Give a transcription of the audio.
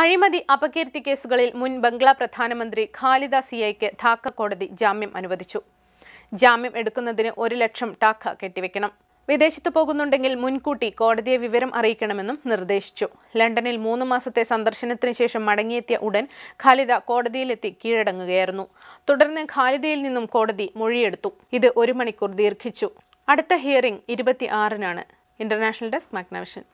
അഴിമതി അപകീർത്തി കേസുകളിൽ മുൻ ബംഗ്ലാ പ്രധാനമന്ത്രി ഖാലിദ സിയയ്ക്ക് ധാക്ക കോടതി ജാമ്യം അനുവദിച്ചു ജാമ്യം എടുക്കുന്നതിന് ഒരു ലക്ഷം ടാക്ക കെട്ടിവെക്കണം വിദേശത്ത് പോകുന്നുണ്ടെങ്കിൽ മുൻകൂട്ടി കോടതിയെ വിവരം അറിയിക്കണമെന്നും നിർദ്ദേശിച്ചു ലണ്ടനിൽ മൂന്ന് മാസത്തെ സന്ദർശനത്തിന് ശേഷം മടങ്ങിയെത്തിയ ഉടൻ ഖാലിദ കോടതിയിലെത്തി കീഴടങ്ങുകയായിരുന്നു തുടർന്ന് ഖാലിദയിൽ നിന്നും കോടതി മൊഴിയെടുത്തു ഇത് ഒരു മണിക്കൂർ ദീർഘിച്ചു അടുത്ത ഹിയറിംഗ് ഇരുപത്തി ആറിനാണ് ഇന്റർനാഷണൽ ഡെസ്ക് മാഗ്നവിഷൻ